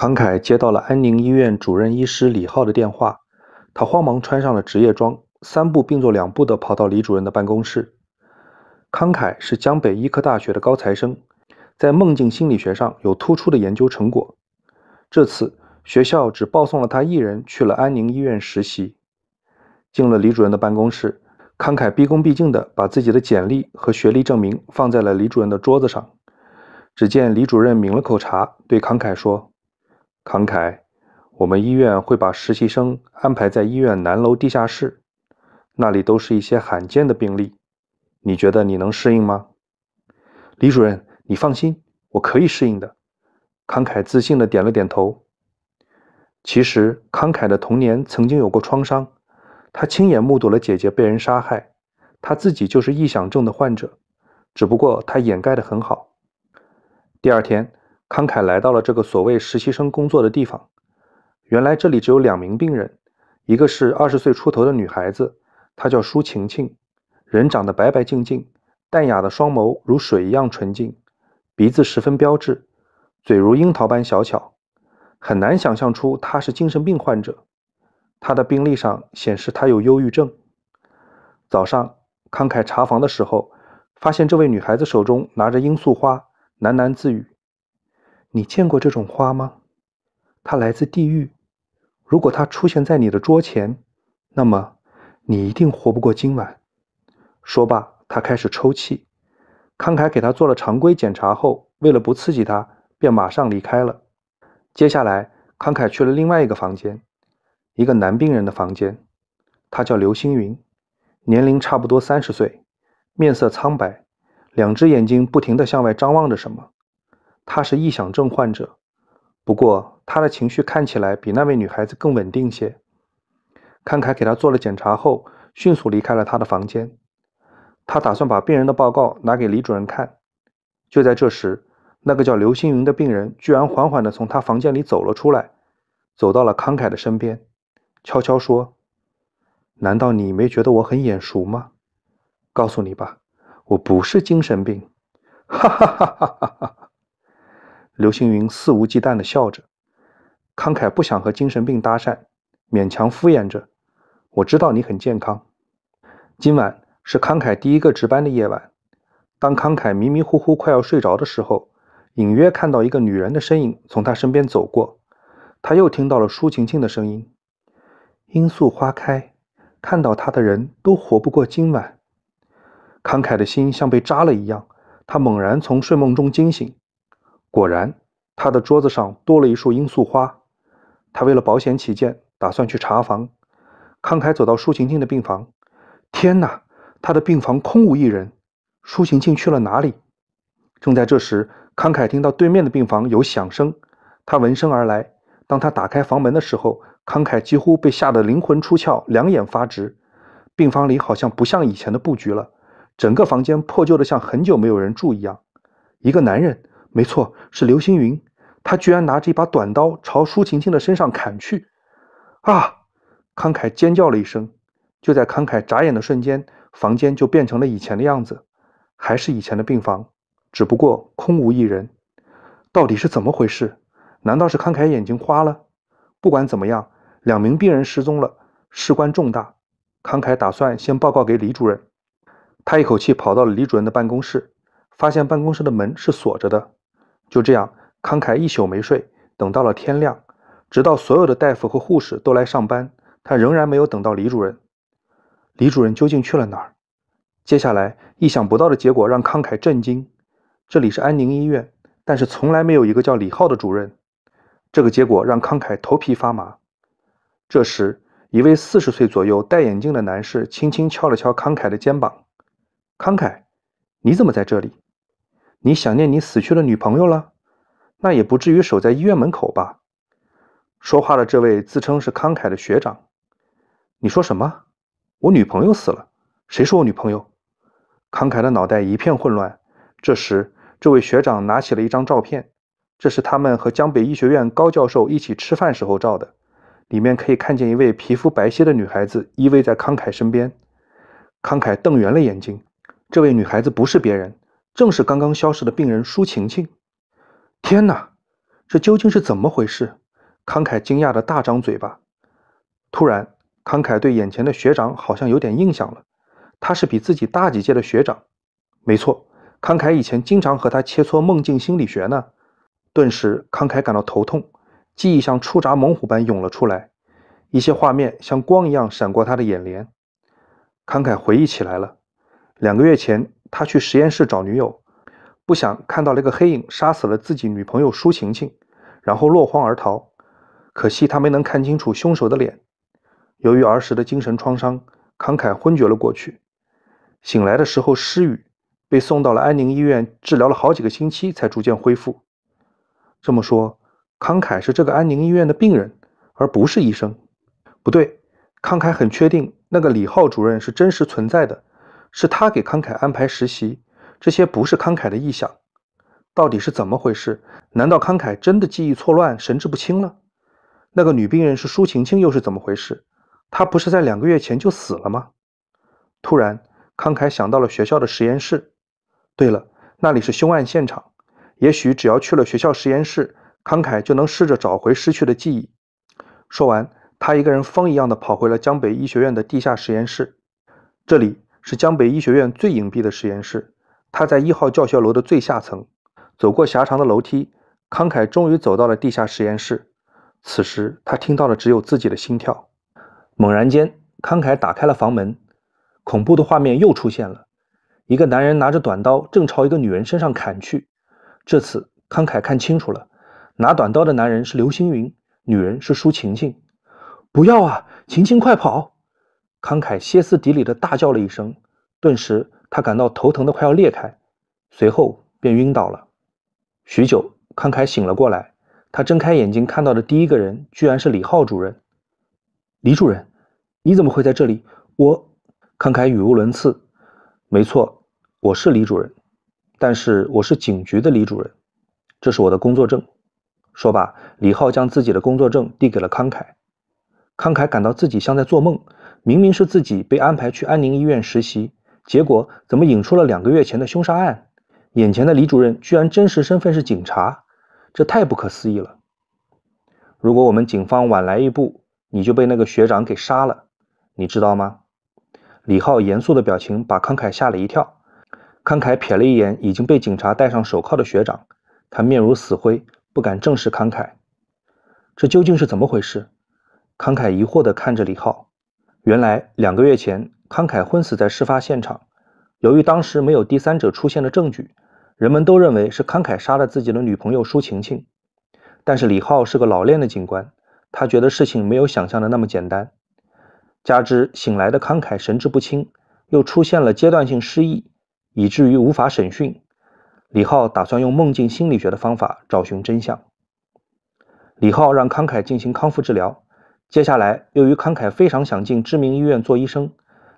康凯接到了安宁医院主任医师李浩的电话，他慌忙穿上了职业装，三步并作两步地跑到李主任的办公室。康凯是江北医科大学的高材生，在梦境心理学上有突出的研究成果。这次学校只报送了他一人去了安宁医院实习。进了李主任的办公室，康凯毕恭毕敬地把自己的简历和学历证明放在了李主任的桌子上。只见李主任抿了口茶，对康凯说。慷慨，我们医院会把实习生安排在医院南楼地下室，那里都是一些罕见的病例。你觉得你能适应吗？李主任，你放心，我可以适应的。慷慨自信的点了点头。其实，慷慨的童年曾经有过创伤，他亲眼目睹了姐姐被人杀害，他自己就是臆想症的患者，只不过他掩盖的很好。第二天。慷慨来到了这个所谓实习生工作的地方。原来这里只有两名病人，一个是二十岁出头的女孩子，她叫舒晴晴，人长得白白净净，淡雅的双眸如水一样纯净，鼻子十分标致，嘴如樱桃般小巧，很难想象出她是精神病患者。她的病历上显示她有忧郁症。早上慷慨查房的时候，发现这位女孩子手中拿着罂粟花，喃喃自语。你见过这种花吗？它来自地狱。如果它出现在你的桌前，那么你一定活不过今晚。说罢，他开始抽泣。康凯给他做了常规检查后，为了不刺激他，便马上离开了。接下来，康凯去了另外一个房间，一个男病人的房间。他叫刘星云，年龄差不多三十岁，面色苍白，两只眼睛不停地向外张望着什么。他是臆想症患者，不过他的情绪看起来比那位女孩子更稳定些。康凯给他做了检查后，迅速离开了他的房间。他打算把病人的报告拿给李主任看。就在这时，那个叫刘星云的病人居然缓缓地从他房间里走了出来，走到了康凯的身边，悄悄说：“难道你没觉得我很眼熟吗？”“告诉你吧，我不是精神病。”哈哈哈哈哈哈！刘星云肆无忌惮的笑着，康凯不想和精神病搭讪，勉强敷衍着。我知道你很健康。今晚是康凯第一个值班的夜晚。当康凯迷迷糊糊快要睡着的时候，隐约看到一个女人的身影从他身边走过，他又听到了舒晴晴的声音。罂粟花开，看到她的人都活不过今晚。康凯的心像被扎了一样，他猛然从睡梦中惊醒。果然，他的桌子上多了一束罂粟花。他为了保险起见，打算去查房。康凯走到舒晴晴的病房，天哪，他的病房空无一人，舒晴晴去了哪里？正在这时，康凯听到对面的病房有响声，他闻声而来。当他打开房门的时候，康凯几乎被吓得灵魂出窍，两眼发直。病房里好像不像以前的布局了，整个房间破旧的像很久没有人住一样。一个男人。没错，是刘星云，他居然拿着一把短刀朝舒晴晴的身上砍去！啊！慷慨尖叫了一声。就在慷慨眨眼的瞬间，房间就变成了以前的样子，还是以前的病房，只不过空无一人。到底是怎么回事？难道是慷慨眼睛花了？不管怎么样，两名病人失踪了，事关重大。慷慨打算先报告给李主任。他一口气跑到了李主任的办公室，发现办公室的门是锁着的。就这样，康凯一宿没睡，等到了天亮，直到所有的大夫和护士都来上班，他仍然没有等到李主任。李主任究竟去了哪儿？接下来，意想不到的结果让康凯震惊。这里是安宁医院，但是从来没有一个叫李浩的主任。这个结果让康凯头皮发麻。这时，一位四十岁左右、戴眼镜的男士轻轻敲了敲康凯的肩膀：“康凯，你怎么在这里？”你想念你死去的女朋友了？那也不至于守在医院门口吧？说话的这位自称是慷慨的学长。你说什么？我女朋友死了？谁说我女朋友？慷慨的脑袋一片混乱。这时，这位学长拿起了一张照片，这是他们和江北医学院高教授一起吃饭时候照的，里面可以看见一位皮肤白皙的女孩子依偎在慷慨身边。慷慨瞪圆了眼睛，这位女孩子不是别人。正是刚刚消失的病人舒晴晴！天哪，这究竟是怎么回事？康凯惊讶的大张嘴巴。突然，康凯对眼前的学长好像有点印象了，他是比自己大几届的学长。没错，康凯以前经常和他切磋梦境心理学呢。顿时，康凯感到头痛，记忆像触闸猛虎般涌了出来，一些画面像光一样闪过他的眼帘。康凯回忆起来了，两个月前。他去实验室找女友，不想看到了一个黑影，杀死了自己女朋友舒晴晴，然后落荒而逃。可惜他没能看清楚凶手的脸。由于儿时的精神创伤，康凯昏厥了过去。醒来的时候失语，被送到了安宁医院治疗了好几个星期，才逐渐恢复。这么说，康凯是这个安宁医院的病人，而不是医生。不对，康凯很确定那个李浩主任是真实存在的。是他给康凯安排实习，这些不是康凯的臆想，到底是怎么回事？难道康凯真的记忆错乱、神志不清了？那个女病人是舒晴晴，又是怎么回事？她不是在两个月前就死了吗？突然，康凯想到了学校的实验室。对了，那里是凶案现场，也许只要去了学校实验室，康凯就能试着找回失去的记忆。说完，他一个人疯一样的跑回了江北医学院的地下实验室，这里。是江北医学院最隐蔽的实验室，他在一号教学楼的最下层，走过狭长的楼梯，康凯终于走到了地下实验室。此时，他听到了只有自己的心跳。猛然间，康凯打开了房门，恐怖的画面又出现了：一个男人拿着短刀，正朝一个女人身上砍去。这次，康凯看清楚了，拿短刀的男人是刘星云，女人是舒晴晴。不要啊，晴晴，快跑！慷慨歇斯底里的大叫了一声，顿时他感到头疼的快要裂开，随后便晕倒了。许久，慷慨醒了过来，他睁开眼睛看到的第一个人居然是李浩主任。李主任，你怎么会在这里？我……慷慨语无伦次。没错，我是李主任，但是我是警局的李主任，这是我的工作证。说罢，李浩将自己的工作证递给了慷慨。康凯感到自己像在做梦，明明是自己被安排去安宁医院实习，结果怎么引出了两个月前的凶杀案？眼前的李主任居然真实身份是警察，这太不可思议了！如果我们警方晚来一步，你就被那个学长给杀了，你知道吗？李浩严肃的表情把康凯吓了一跳。康凯瞥了一眼已经被警察戴上手铐的学长，他面如死灰，不敢正视康凯。这究竟是怎么回事？慷慨疑惑地看着李浩。原来两个月前，慷慨昏死在事发现场。由于当时没有第三者出现的证据，人们都认为是慷慨杀了自己的女朋友舒晴晴。但是李浩是个老练的警官，他觉得事情没有想象的那么简单。加之醒来的慷慨神志不清，又出现了阶段性失忆，以至于无法审讯。李浩打算用梦境心理学的方法找寻真相。李浩让慷慨进行康复治疗。接下来，由于康凯非常想进知名医院做医生，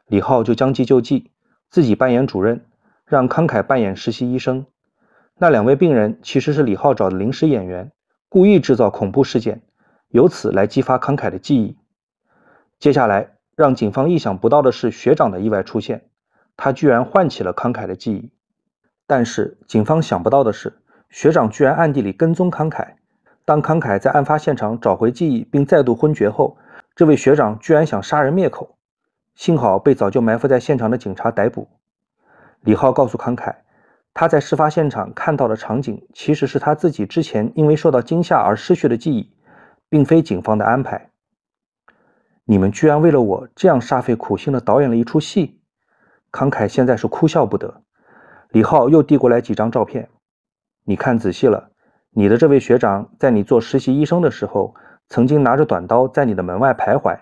李浩就将计就计，自己扮演主任，让康凯扮演实习医生。那两位病人其实是李浩找的临时演员，故意制造恐怖事件，由此来激发康凯的记忆。接下来，让警方意想不到的是，学长的意外出现，他居然唤起了康凯的记忆。但是，警方想不到的是，学长居然暗地里跟踪康凯。当康凯在案发现场找回记忆并再度昏厥后，这位学长居然想杀人灭口，幸好被早就埋伏在现场的警察逮捕。李浩告诉康凯，他在事发现场看到的场景，其实是他自己之前因为受到惊吓而失去的记忆，并非警方的安排。你们居然为了我这样煞费苦心的导演了一出戏！康凯现在是哭笑不得。李浩又递过来几张照片，你看仔细了。你的这位学长，在你做实习医生的时候，曾经拿着短刀在你的门外徘徊。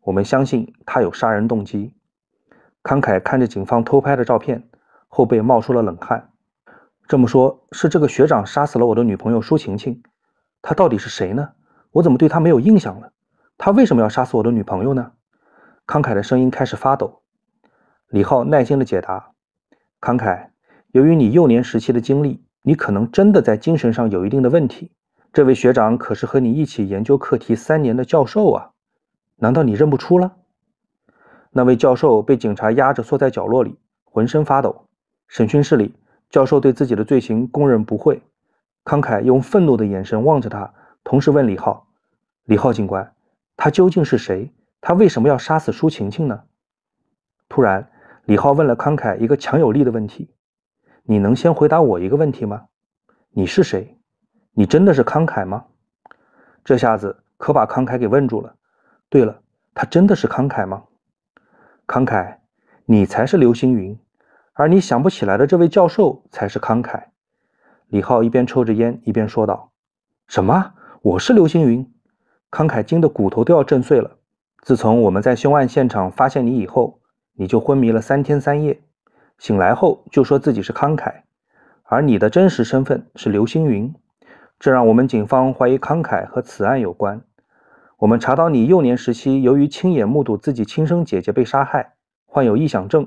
我们相信他有杀人动机。康凯看着警方偷拍的照片，后背冒出了冷汗。这么说，是这个学长杀死了我的女朋友舒晴晴？他到底是谁呢？我怎么对他没有印象了？他为什么要杀死我的女朋友呢？康凯的声音开始发抖。李浩耐心地解答：康凯，由于你幼年时期的经历。你可能真的在精神上有一定的问题。这位学长可是和你一起研究课题三年的教授啊，难道你认不出了？那位教授被警察压着缩在角落里，浑身发抖。审讯室里，教授对自己的罪行供认不讳。康凯用愤怒的眼神望着他，同时问李浩：“李浩警官，他究竟是谁？他为什么要杀死舒晴晴呢？”突然，李浩问了康凯一个强有力的问题。你能先回答我一个问题吗？你是谁？你真的是康凯吗？这下子可把康凯给问住了。对了，他真的是康凯吗？康凯，你才是流星云，而你想不起来的这位教授才是康凯。李浩一边抽着烟一边说道：“什么？我是流星云？”康凯惊得骨头都要震碎了。自从我们在凶案现场发现你以后，你就昏迷了三天三夜。醒来后就说自己是慷慨，而你的真实身份是刘星云，这让我们警方怀疑慷慨和此案有关。我们查到你幼年时期，由于亲眼目睹自己亲生姐姐被杀害，患有臆想症，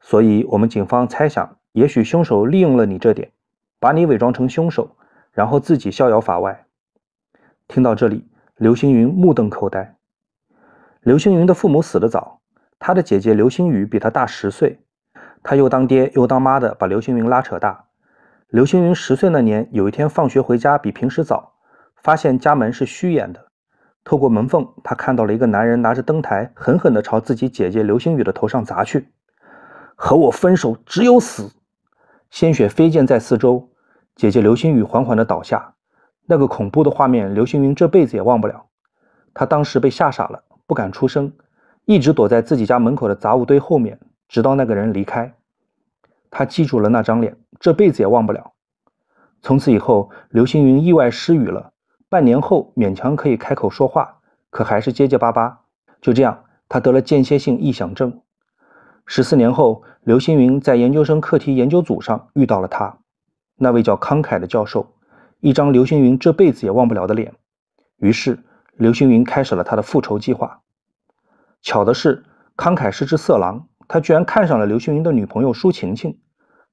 所以我们警方猜想，也许凶手利用了你这点，把你伪装成凶手，然后自己逍遥法外。听到这里，刘星云目瞪口呆。刘星云的父母死得早，他的姐姐刘星宇比他大十岁。他又当爹又当妈的，把刘星云拉扯大。刘星云十岁那年，有一天放学回家比平时早，发现家门是虚掩的。透过门缝，他看到了一个男人拿着灯台，狠狠地朝自己姐姐刘星宇的头上砸去：“和我分手，只有死！”鲜血飞溅在四周，姐姐刘星宇缓缓地倒下。那个恐怖的画面，刘星云这辈子也忘不了。他当时被吓傻了，不敢出声，一直躲在自己家门口的杂物堆后面。直到那个人离开，他记住了那张脸，这辈子也忘不了。从此以后，刘星云意外失语了，半年后勉强可以开口说话，可还是结结巴巴。就这样，他得了间歇性臆想症。十四年后，刘星云在研究生课题研究组上遇到了他，那位叫慷慨的教授，一张刘星云这辈子也忘不了的脸。于是，刘星云开始了他的复仇计划。巧的是，慷慨是只色狼。他居然看上了刘青云的女朋友舒晴晴，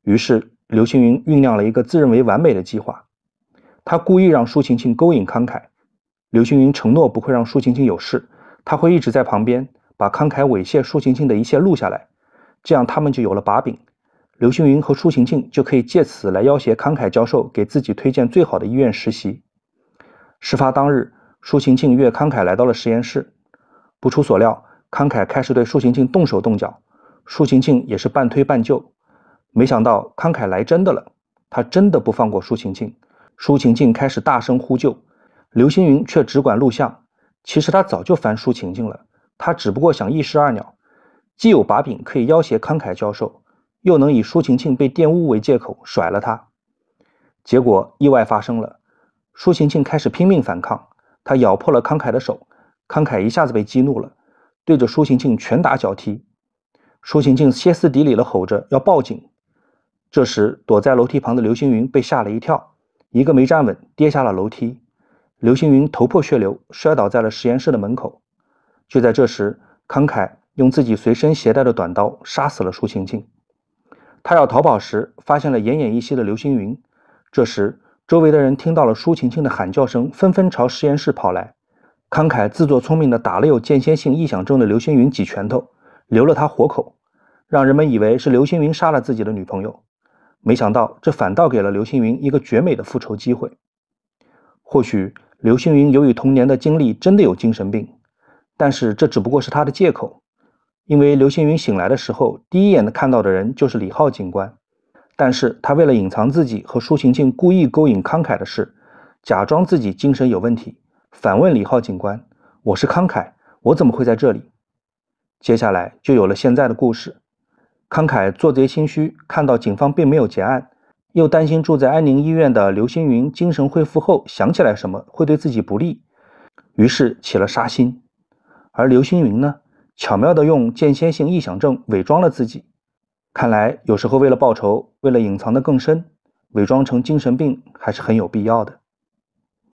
于是刘青云酝酿了一个自认为完美的计划。他故意让舒晴晴勾引康凯，刘青云承诺不会让舒晴晴有事，他会一直在旁边把慷慨猥亵舒晴晴的一切录下来，这样他们就有了把柄。刘青云和舒晴晴就可以借此来要挟康凯教授给自己推荐最好的医院实习。事发当日，舒晴晴约康凯来到了实验室，不出所料，康凯开始对舒晴晴动手动脚。舒晴晴也是半推半就，没想到康凯来真的了，他真的不放过舒晴晴。舒晴晴开始大声呼救，刘星云却只管录像。其实他早就烦舒晴晴了，他只不过想一石二鸟，既有把柄可以要挟康凯教授，又能以舒晴晴被玷污为借口甩了他。结果意外发生了，舒晴晴开始拼命反抗，她咬破了康凯的手，康凯一下子被激怒了，对着舒晴晴拳打脚踢。舒晴晴歇斯底里的吼着要报警，这时躲在楼梯旁的刘星云被吓了一跳，一个没站稳跌下了楼梯，刘星云头破血流，摔倒在了实验室的门口。就在这时，康凯用自己随身携带的短刀杀死了舒晴晴。他要逃跑时，发现了奄奄一息的刘星云。这时，周围的人听到了舒晴晴的喊叫声，纷纷朝实验室跑来。康凯自作聪明地打了有间歇性臆想症的刘星云几拳头。留了他活口，让人们以为是刘星云杀了自己的女朋友，没想到这反倒给了刘星云一个绝美的复仇机会。或许刘星云由于童年的经历真的有精神病，但是这只不过是他的借口。因为刘星云醒来的时候，第一眼看到的人就是李浩警官。但是他为了隐藏自己和舒晴晴故意勾引康凯的事，假装自己精神有问题，反问李浩警官：“我是康凯，我怎么会在这里？”接下来就有了现在的故事。康凯做贼心虚，看到警方并没有结案，又担心住在安宁医院的刘星云精神恢复后想起来什么会对自己不利，于是起了杀心。而刘星云呢，巧妙的用间歇性臆想症伪装了自己。看来有时候为了报仇，为了隐藏的更深，伪装成精神病还是很有必要的。